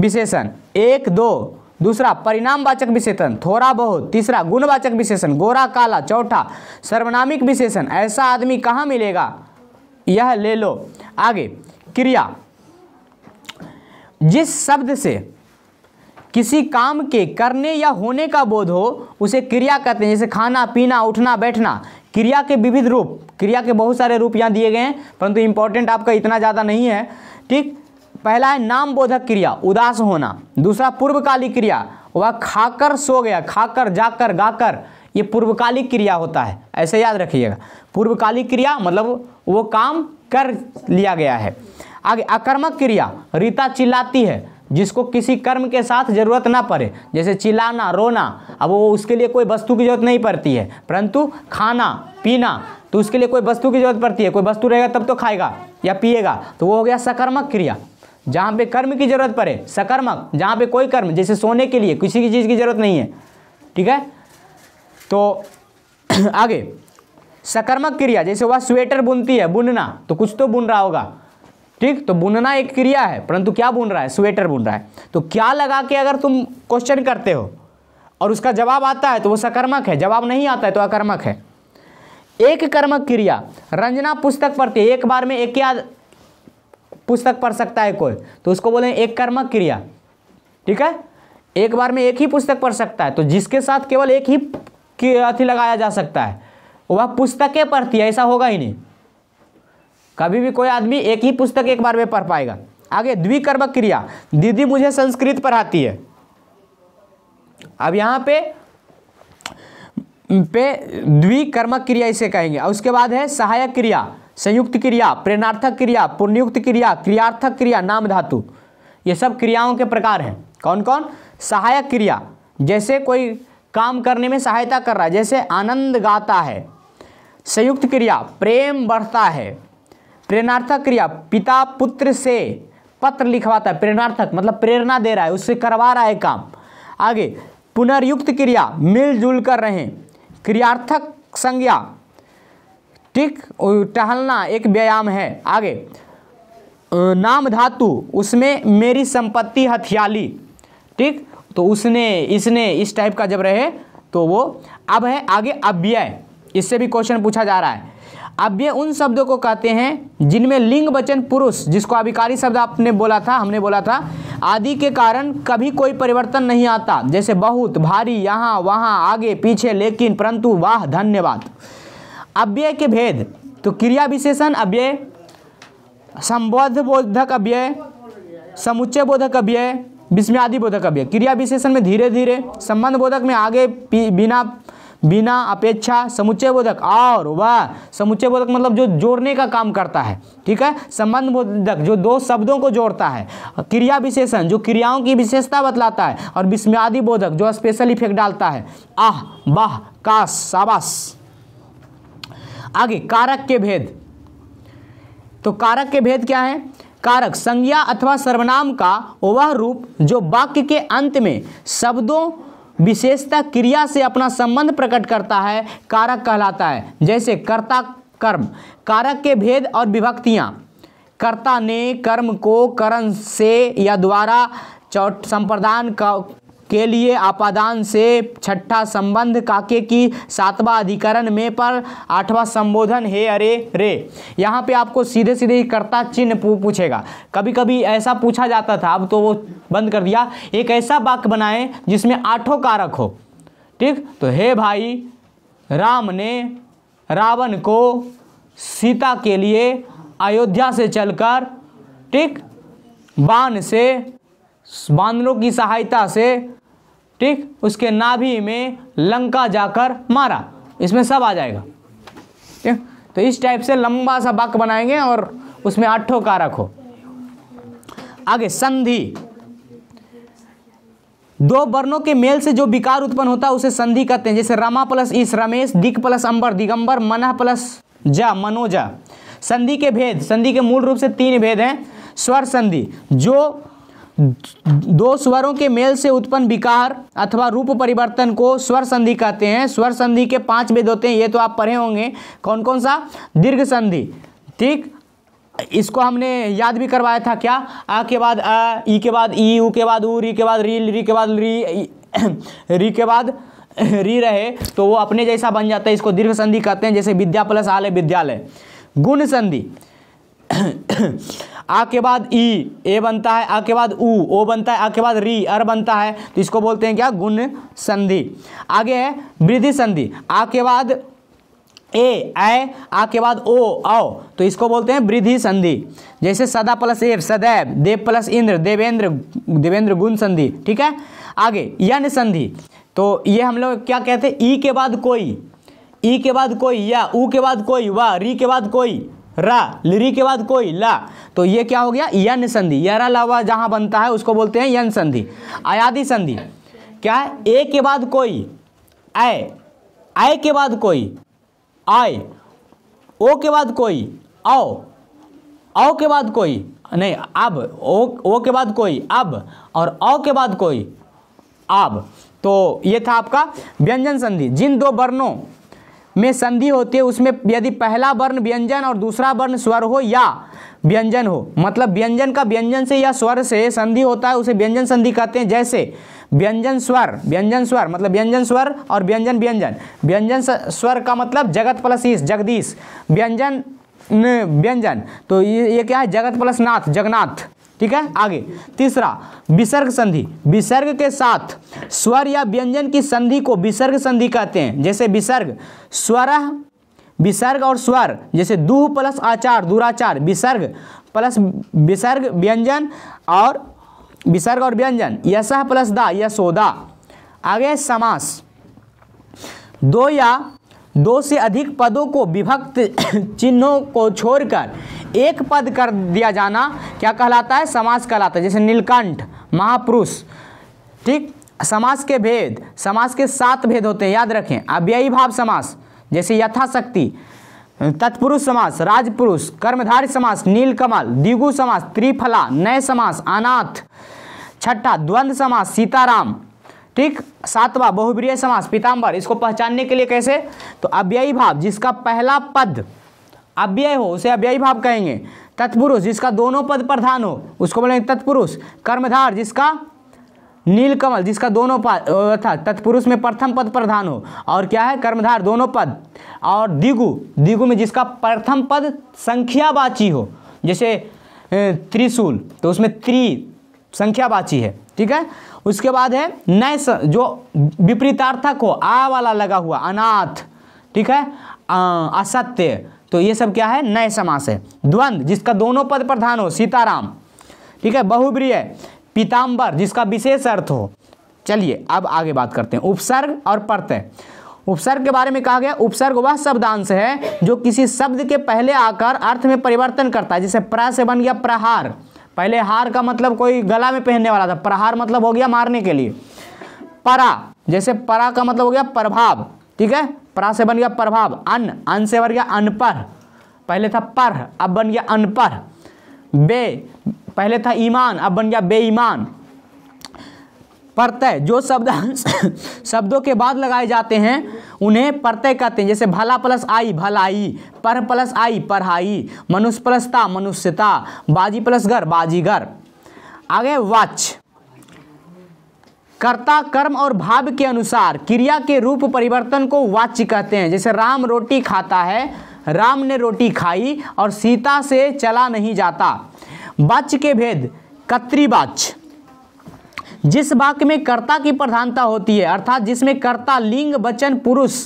विशेषण एक दो दूसरा परिणामवाचक विशेषण थोड़ा बहुत तीसरा गुणवाचक विशेषण गोरा काला चौथा सर्वनामिक विशेषण ऐसा आदमी कहाँ मिलेगा यह ले लो आगे क्रिया जिस शब्द से किसी काम के करने या होने का बोध हो उसे क्रिया कहते हैं जैसे खाना पीना उठना बैठना क्रिया के विविध रूप क्रिया के बहुत सारे रूप यहाँ दिए गए हैं परंतु इम्पोर्टेंट आपका इतना ज़्यादा नहीं है ठीक पहला है नाम बोधक क्रिया उदास होना दूसरा पूर्वकालिक क्रिया वह खाकर सो गया खाकर जाकर गाकर ये पूर्वकालिक क्रिया होता है ऐसे याद रखिएगा पूर्वकालिक क्रिया मतलब वो काम कर लिया गया है आगे अकर्मक क्रिया रीता चिल्लाती है जिसको किसी कर्म के साथ जरूरत ना पड़े जैसे चिल्लाना रोना अब वो उसके लिए कोई वस्तु की जरूरत नहीं पड़ती है परंतु खाना पीना तो उसके लिए कोई वस्तु की जरूरत पड़ती है कोई वस्तु रहेगा तब तो खाएगा या पिएगा तो वो हो गया सकर्मक क्रिया जहाँ पे कर्म की जरूरत पड़े सकर्मक जहाँ पे कोई कर्म जैसे सोने के लिए किसी की चीज़ की जरूरत नहीं है ठीक है तो आगे सकर्मक क्रिया जैसे वह स्वेटर बुनती है बुनना तो कुछ तो बुन रहा होगा ठीक तो बुनना एक क्रिया है परंतु क्या बुन रहा है स्वेटर बुन रहा है तो क्या लगा के अगर तुम क्वेश्चन करते हो और उसका जवाब आता है तो वो सकर्मक है जवाब नहीं आता है तो अकर्मक है एक कर्मक क्रिया रंजना पुस्तक पढ़ती है एक बार में एक या पुस्तक पढ़ सकता है कोई तो उसको बोले एक कर्मक क्रिया ठीक है एक बार में एक ही पुस्तक पढ़ सकता है तो जिसके साथ केवल एक ही अथी लगाया जा सकता है वह पुस्तकें पढ़ती है ऐसा होगा ही नहीं कभी भी कोई आदमी एक ही पुस्तक एक बार में पढ़ पाएगा आगे द्विकर्मक क्रिया दीदी मुझे संस्कृत पढ़ाती है अब यहाँ पे पे द्विकर्मक क्रिया इसे कहेंगे और उसके बाद है सहायक क्रिया संयुक्त क्रिया प्रेरणार्थक क्रिया पुण्युक्त क्रिया क्रियार्थक क्रिया नाम धातु ये सब क्रियाओं के प्रकार हैं कौन कौन सहायक क्रिया जैसे कोई काम करने में सहायता कर रहा है जैसे आनंद गाता है संयुक्त क्रिया प्रेम बढ़ता है प्रेरणार्थक क्रिया पिता पुत्र से पत्र लिखवाता है प्रेरणार्थक मतलब प्रेरणा दे रहा है उससे करवा रहा है काम आगे पुनर्युक्त क्रिया मिलजुल कर रहे क्रियार्थक संज्ञा ठीक टहलना एक व्यायाम है आगे नाम धातु उसमें मेरी संपत्ति हथियाली ठीक तो उसने इसने इस टाइप का जब रहे तो वो अब है आगे अव्यय इससे भी क्वेश्चन पूछा जा रहा है अव्यय उन शब्दों को कहते हैं जिनमें लिंग वचन पुरुष जिसको अभिकारी शब्द आपने बोला था हमने बोला था आदि के कारण कभी कोई परिवर्तन नहीं आता जैसे बहुत भारी यहाँ वहाँ आगे पीछे लेकिन परंतु वाह धन्यवाद अव्यय के भेद तो क्रिया विशेषण अव्यय संबोध बोधक अव्यय समुच्चय बोधक अव्यय विस्म्यादि बोधक अव्यय क्रिया विशेषण में धीरे धीरे संबंध बोधक में आगे बिना बिना अपेक्षा समुच्चय बोधक और वह समुच्चय बोधक मतलब जो जोड़ने का काम करता है ठीक है संबंध बोधक जो दो शब्दों को जोड़ता है क्रिया विशेषण जो क्रियाओं की विशेषता बतलाता है और विस्म्यादि बोधक जो स्पेशल इफेक्ट डालता है आह वाह काश शाबाश आगे कारक के भेद तो कारक के भेद क्या है कारक संज्ञा अथवा सर्वनाम का वह रूप जो वाक्य के अंत में शब्दों विशेषता क्रिया से अपना संबंध प्रकट करता है कारक कहलाता है जैसे कर्ता कर्म कारक के भेद और विभक्तियाँ कर्ता ने कर्म को करण से या द्वारा चौट संप्रदान का के लिए आपादान से छठा संबंध काके की सातवां अधिकरण में पर आठवां संबोधन हे अरे रे यहाँ पे आपको सीधे सीधे कर्ता चिन्ह पूछेगा कभी कभी ऐसा पूछा जाता था अब तो वो बंद कर दिया एक ऐसा वाक्य बनाए जिसमें आठों कारक हो ठीक तो हे भाई राम ने रावण को सीता के लिए अयोध्या से चलकर ठीक बाण से बानरों की सहायता से ठीक उसके नाभि में लंका जाकर मारा इसमें सब आ जाएगा ठीक तो इस टाइप से लंबा सा वाक्य बनाएंगे और उसमें आठों कारक हो आगे संधि दो वर्णों के मेल से जो विकार उत्पन्न होता है उसे संधि कहते हैं जैसे रमा प्लस इस रमेश दिक प्लस अंबर दिगंबर मना प्लस जा मनोजा संधि के भेद संधि के मूल रूप से तीन भेद हैं स्वर संधि जो दो स्वरों के मेल से उत्पन्न विकार अथवा रूप परिवर्तन को स्वर संधि कहते हैं स्वर संधि के पांच भेद होते हैं ये तो आप पढ़े होंगे कौन कौन सा दीर्घ संधि ठीक इसको हमने याद भी करवाया था क्या आ के बाद अ ई के बाद ई ऊ के बाद ऊ री के बाद री री के बाद री री के बाद री रहे तो वो अपने जैसा बन जाता है इसको दीर्घ संधि कहते हैं जैसे विद्या प्लस आलय विद्यालय गुण संधि आ के बाद ई ए बनता है आ के बाद ऊ ओ बनता है आ के बाद री अर बनता है तो इसको बोलते हैं क्या गुण संधि आगे है वृद्धि संधि आ के बाद ए ऐ आ के बाद ओ औ तो इसको बोलते हैं वृद्धि संधि जैसे सदा प्लस एव सदैव देव प्लस इंद्र देवेंद्र देवेंद्र गुण संधि ठीक है आगे यन संधि तो ये हम लोग क्या कहते हैं ई के बाद कोई ई के बाद कोई या ऊ के बाद कोई व री के बाद कोई रा लिरी के बाद कोई ला तो ये क्या हो गया यन संधि यरा लावा जहां बनता है उसको बोलते हैं यन संधि आयादि संधि क्या है ए के बाद कोई आय आय के बाद कोई आय ओ के बाद कोई औ औ के बाद कोई नहीं अब ओ ओ के बाद कोई अब और औ के बाद कोई अब तो ये था आपका व्यंजन संधि जिन दो वर्णों में संधि होती है उसमें यदि पहला वर्ण व्यंजन और दूसरा वर्ण स्वर हो या व्यंजन हो मतलब व्यंजन का व्यंजन से या स्वर से संधि होता है उसे व्यंजन संधि कहते हैं जैसे व्यंजन स्वर व्यंजन स्वर मतलब व्यंजन स्वर और व्यंजन व्यंजन व्यंजन स्वर का मतलब जगत प्लस ईस जगदीश व्यंजन व्यंजन तो ये, ये क्या है जगत प्लस नाथ जगन्नाथ ठीक है आगे तीसरा विसर्ग संधि विसर्ग के साथ स्वर या व्यंजन की संधि को विसर्ग संधि कहते हैं जैसे विसर्ग स्वर विसर्ग और स्वर जैसे दूह प्लस आचार दुराचार विसर्ग प्लस विसर्ग व्यंजन और विसर्ग और व्यंजन यश प्लस दा यशोदा आगे समास दो या दो से अधिक पदों को विभक्त चिन्हों को छोड़कर एक पद कर दिया जाना क्या कहलाता है समाज कहलाता है जैसे नीलकंठ महापुरुष ठीक समाज के भेद समाज के सात भेद होते हैं याद रखें अव्ययी भाव समास जैसे यथाशक्ति तत्पुरुष समास राजपुरुष कर्मधारी समास नीलकमल दिगु समास त्रिफला नय समास अनाथ छठा द्वंद्व समास सीताराम ठीक सातवां बहुप्रिय समास पीताम्बर इसको पहचानने के लिए कैसे तो अव्ययी भाव जिसका पहला पद अव्यय हो उसे अव्ययी भाव कहेंगे तत्पुरुष जिसका दोनों पद प्रधान हो उसको बोलेंगे तत्पुरुष कर्मधार जिसका नीलकमल जिसका दोनों पद अर्थात तत्पुरुष में प्रथम पद प्रधान हो और क्या है कर्मधार दोनों पद और दिगु दिगु में जिसका प्रथम पद संख्यावाची हो जैसे त्रिशूल तो उसमें त्रि संख्यावाची है ठीक है उसके बाद है नए जो विपरीतार्थक हो आ वाला लगा हुआ अनाथ ठीक है असत्य तो ये सब क्या है नए समास है द्वंद जिसका दोनों पद प्रधान हो सीताराम ठीक है बहुब्रिय पीताम्बर जिसका विशेष अर्थ हो चलिए अब आगे बात करते हैं उपसर्ग और प्रत्यय उपसर्ग के बारे में कहा गया उपसर्ग वह शब्दांश है जो किसी शब्द के पहले आकर अर्थ में परिवर्तन करता है जैसे प्र से बन गया प्रहार पहले हार का मतलब कोई गला में पहनने वाला था प्रहार मतलब हो गया मारने के लिए परा जैसे परा का मतलब हो गया प्रभाव ठीक है परा से बन गया प्रभाव अन अन से बन गया अनपढ़ पहले था पर अब बन गया अनपढ़ बे पहले था ईमान अब बन गया बेईमान प्रत्यय जो शब्द शब्दों के बाद लगाए जाते हैं उन्हें प्रत्यय कहते हैं जैसे भला प्लस आई भलाई पर प्लस आई पढ़ाई मनुष्य प्लस ता मनुष्यता बाजी प्लस घर बाजीगर आगे वाच कर्ता कर्म और भाव के अनुसार क्रिया के रूप परिवर्तन को वाच्य कहते हैं जैसे राम रोटी खाता है राम ने रोटी खाई और सीता से चला नहीं जाता वाच्य के भेद कर्तृवाच्य जिस वाक्य में कर्ता की प्रधानता होती है अर्थात जिसमें कर्ता लिंग वचन पुरुष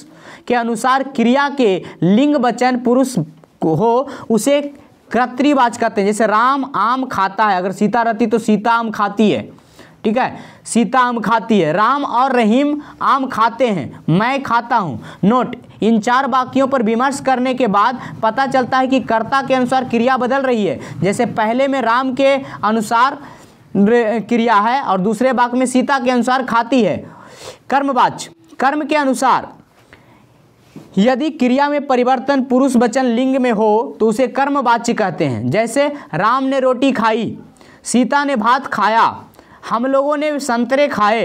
के अनुसार क्रिया के लिंग वचन पुरुष हो उसे कर्तृवाच कहते हैं जैसे राम आम खाता है अगर सीता रहती तो सीता आम खाती है ठीक है सीता आम खाती है राम और रहीम आम खाते हैं मैं खाता हूँ नोट इन चार वाक्यों पर विमर्श करने के बाद पता चलता है कि कर्ता के अनुसार क्रिया बदल रही है जैसे पहले में राम के अनुसार क्रिया है और दूसरे वाक्य में सीता के अनुसार खाती है कर्मवाच कर्म के अनुसार यदि क्रिया में परिवर्तन पुरुष वचन लिंग में हो तो उसे कर्मवाच्य कहते हैं जैसे राम ने रोटी खाई सीता ने भात खाया हम लोगों ने संतरे खाए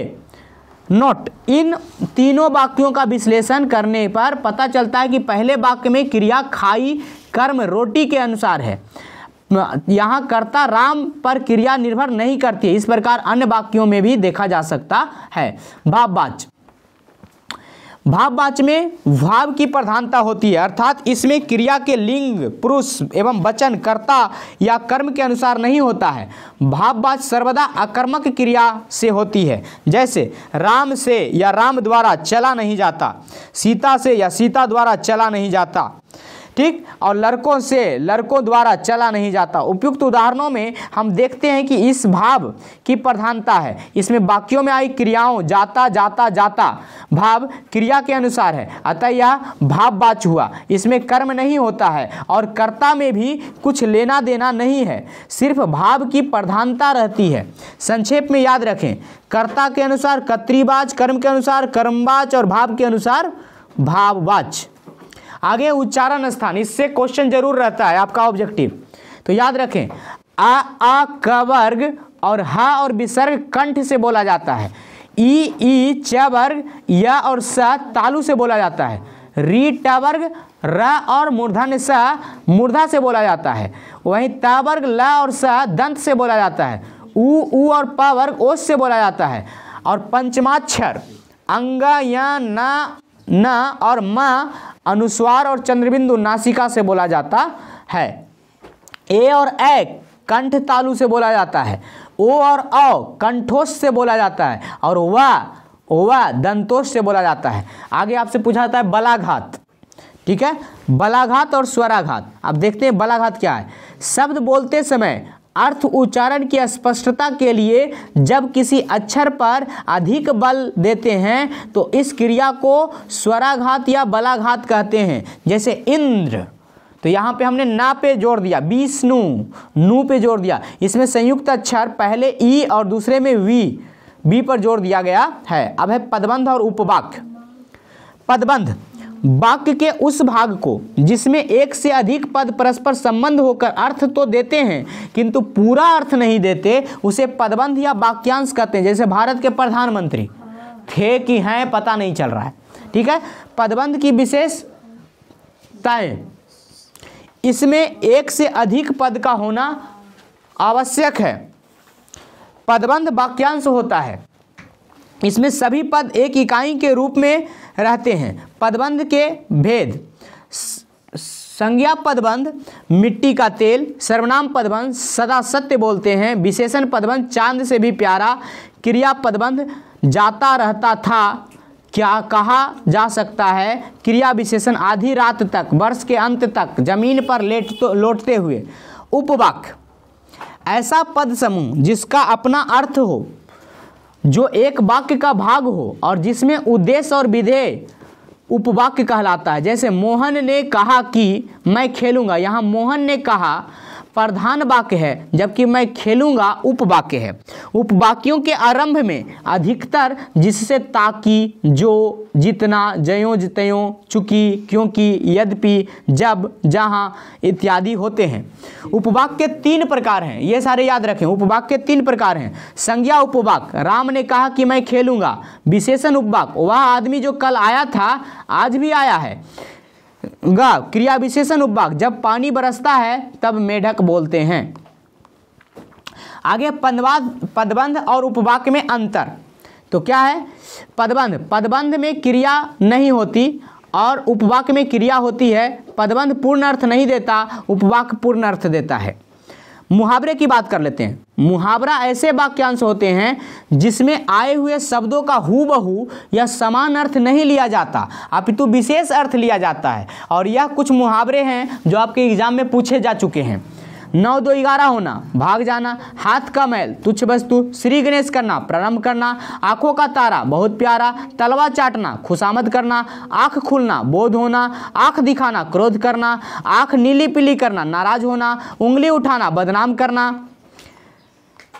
नोट इन तीनों वाक्यों का विश्लेषण करने पर पता चलता है कि पहले वाक्य में क्रिया खाई कर्म रोटी के अनुसार है यहाँ कर्ता राम पर क्रिया निर्भर नहीं करती है इस प्रकार अन्य वाक्यों में भी देखा जा सकता है भाववाच भाववाच में भाव की प्रधानता होती है अर्थात इसमें क्रिया के लिंग पुरुष एवं वचन कर्ता या कर्म के अनुसार नहीं होता है भाववाच सर्वदा अकर्मक क्रिया से होती है जैसे राम से या राम द्वारा चला नहीं जाता सीता से या सीता द्वारा चला नहीं जाता ठीक और लड़कों से लड़कों द्वारा चला नहीं जाता उपयुक्त उदाहरणों में हम देखते हैं कि इस भाव की प्रधानता है इसमें वाक्यों में आई क्रियाओं जाता जाता जाता भाव क्रिया के अनुसार है अतः यह भाववाच हुआ इसमें कर्म नहीं होता है और कर्ता में भी कुछ लेना देना नहीं है सिर्फ भाव की प्रधानता रहती है संक्षेप में याद रखें कर्ता के अनुसार कर्तवाच कर्म के अनुसार कर्मवाच और भाव के अनुसार भाववाच आगे उच्चारण स्थान इससे क्वेश्चन जरूर रहता है आपका ऑब्जेक्टिव तो याद रखें आ आ कवर्ग और हा और विसर्ग कंठ से बोला जाता है ई ई वर्ग या और स तालु से बोला जाता है री वर्ग रा और मूर्धन सा मूर्धा से बोला जाता है वहीं तावर्ग ल और स दंत से बोला जाता है उ ऊ और वर्ग ओस से बोला जाता है और पंचमाक्षर अंग या ना ना और म अनुस्वार और चंद्रबिंदु नासिका से बोला जाता है ए और ए कंठ तालु से बोला जाता है ओ और अ कंठोष से बोला जाता है और वा वा दंतोष से बोला जाता है आगे आपसे पूछा जाता है बलाघात ठीक है बलाघात और स्वराघात अब देखते हैं बलाघात क्या है शब्द बोलते समय अर्थ उच्चारण की स्पष्टता के लिए जब किसी अक्षर पर अधिक बल देते हैं तो इस क्रिया को स्वराघात या बलाघात कहते हैं जैसे इंद्र तो यहाँ पे हमने ना पे जोड़ दिया विष्णु नू पे जोड़ दिया इसमें संयुक्त अक्षर पहले ई और दूसरे में वी बी पर जोड़ दिया गया है अब है पदबंध और उपवाक्य पदबंध वाक्य के उस भाग को जिसमें एक से अधिक पद परस्पर संबंध होकर अर्थ तो देते हैं किंतु पूरा अर्थ नहीं देते उसे पदबंध या वाक्यांश कहते हैं जैसे भारत के प्रधानमंत्री थे कि हैं पता नहीं चल रहा है ठीक है पदबंध की विशेषताएं इसमें एक से अधिक पद का होना आवश्यक है पदबंध वाक्यांश होता है इसमें सभी पद एक इकाई के रूप में रहते हैं पदबंध के भेद संज्ञा पदबंध मिट्टी का तेल सर्वनाम पदबंध सदा सत्य बोलते हैं विशेषण पदबंध चांद से भी प्यारा क्रिया पदबंध जाता रहता था क्या कहा जा सकता है क्रिया विशेषण आधी रात तक वर्ष के अंत तक जमीन पर लेट तो लौटते हुए उपवाक ऐसा पद समूह जिसका अपना अर्थ हो जो एक वाक्य का भाग हो और जिसमें उद्देश्य और विधेय उपवाक्य कहलाता है जैसे मोहन ने कहा कि मैं खेलूंगा यहाँ मोहन ने कहा प्रधान वाक्य है जबकि मैं खेलूंगा उपवाक्य है उपवाक्यों के आरंभ में अधिकतर जिससे ताकि जो जितना जयो जत्यों चूँकि क्योंकि यद्यपि जब जहाँ इत्यादि होते हैं उपवाक्य तीन प्रकार हैं ये सारे याद रखें उपवाक्य तीन प्रकार हैं संज्ञा उपवाक राम ने कहा कि मैं खेलूंगा विशेषण उपवाक वह आदमी जो कल आया था आज भी आया है गा क्रिया विशेषण उपवाक जब पानी बरसता है तब मेढक बोलते हैं आगे पदवाद पदबंध और उपवाक में अंतर तो क्या है पदबंध पदबंध में क्रिया नहीं होती और उपवाक में क्रिया होती है पदबंध पूर्ण अर्थ नहीं देता उपवाक पूर्ण अर्थ देता है मुहावरे की बात कर लेते हैं मुहावरा ऐसे वाक्यांश होते हैं जिसमें आए हुए शब्दों का हु बहू या समान अर्थ नहीं लिया जाता अपितु विशेष अर्थ लिया जाता है और यह कुछ मुहावरे हैं जो आपके एग्जाम में पूछे जा चुके हैं नौ दो ग्यारह होना भाग जाना हाथ का मैल तुच्छ वस्तु श्री गणेश करना प्रारंभ करना आंखों का तारा बहुत प्यारा तलवा चाटना खुशामद करना आंख खुलना बोध होना आंख दिखाना क्रोध करना आंख नीली पीली करना नाराज होना उंगली उठाना बदनाम करना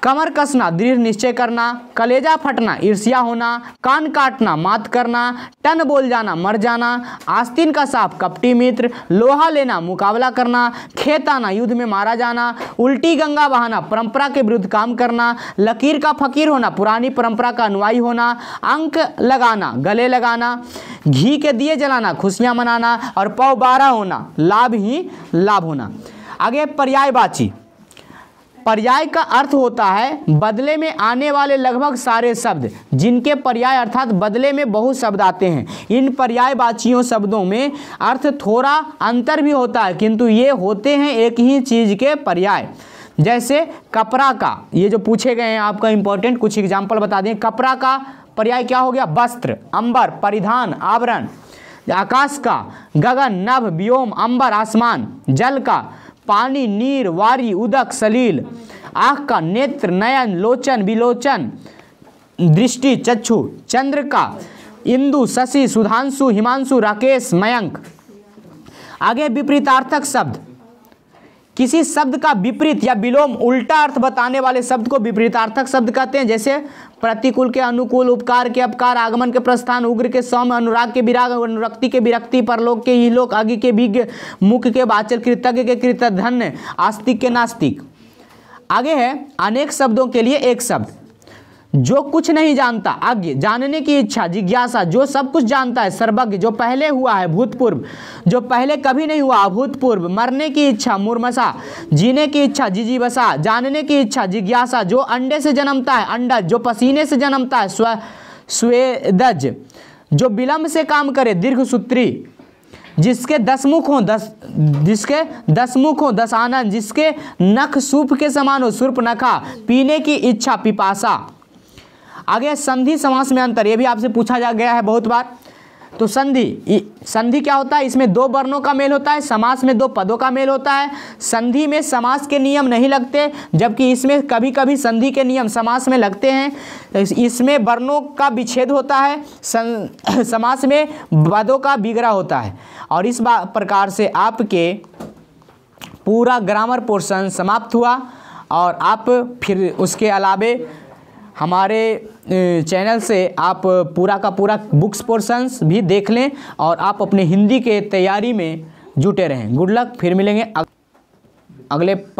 कमर कसना दृढ़ निश्चय करना कलेजा फटना ईर्ष्या होना कान काटना मात करना टन बोल जाना मर जाना आस्तीन का साफ कपटी मित्र लोहा लेना मुकाबला करना खेत आना युद्ध में मारा जाना उल्टी गंगा बहाना परंपरा के विरुद्ध काम करना लकीर का फकीर होना पुरानी परंपरा का अनुवाई होना अंक लगाना गले लगाना घी के दिए जलाना खुशियाँ मनाना और पौ बारह होना लाभ ही लाभ होना आगे पर्यायवाची पर्याय का अर्थ होता है बदले में आने वाले लगभग सारे शब्द जिनके पर्याय अर्थात बदले में बहुत शब्द आते हैं इन पर्यायवाचियों शब्दों में अर्थ थोड़ा अंतर भी होता है किंतु ये होते हैं एक ही चीज़ के पर्याय जैसे कपड़ा का ये जो पूछे गए हैं आपका इंपॉर्टेंट कुछ एग्जाम्पल बता दें कपड़ा का पर्याय क्या हो गया वस्त्र अंबर परिधान आवरण आकाश का गगन नभ व्योम अंबर आसमान जल का पानी नीर वारी उदक सलील आँख का नेत्र नयन लोचन विलोचन दृष्टि चक्षु चंद्र का इंदु शशि सुधांशु हिमांशु राकेश मयंक आगे विपरीतार्थक शब्द किसी शब्द का विपरीत या विलोम उल्टा अर्थ बताने वाले शब्द को विपरीतार्थक शब्द कहते हैं जैसे प्रतिकूल के अनुकूल उपकार के अपकार आगमन के प्रस्थान उग्र के सम अनुराग के विराग अनुरक्ति के विरक्ति परलोक के लोक अग्नि के विज्ञ मुख के वाचल कृतज्ञ के कृतधन्य आस्तिक के नास्तिक आगे है अनेक शब्दों के लिए एक शब्द जो कुछ नहीं जानता आज्ञ जानने की इच्छा जिज्ञासा जो सब कुछ जानता है सर्वज्ञ जो पहले हुआ है भूतपूर्व जो पहले कभी नहीं हुआ अभूतपूर्व मरने की इच्छा मुर्मसा जीने की इच्छा जिजीवसा जानने की इच्छा जिज्ञासा जो अंडे से जन्मता है अंडा जो पसीने से जन्मता है स्व स्वेदज जो विलम्ब से काम करे दीर्घ सूत्री जिसके दसमुख हों हो दस जिसके दसमुख हों हो दस आनंद जिसके नख सूप के समान हो सूर्प नखा पीने की इच्छा पिपासा आगे संधि समास में अंतर ये भी आपसे पूछा जा गया है बहुत बार तो संधि संधि क्या होता है इसमें दो वर्णों का मेल होता है समास में दो पदों का मेल होता है संधि में समास के नियम नहीं लगते जबकि इसमें कभी कभी संधि के नियम समास में लगते हैं तो इसमें वर्णों का विच्छेद होता है सं, समास में पदों का बिगड़ा होता है और इस प्रकार से आपके पूरा ग्रामर पोर्शन समाप्त हुआ और आप फिर उसके अलावे हमारे चैनल से आप पूरा का पूरा बुक्स पोर्सन्स भी देख लें और आप अपने हिंदी के तैयारी में जुटे रहें गुड लक फिर मिलेंगे अगले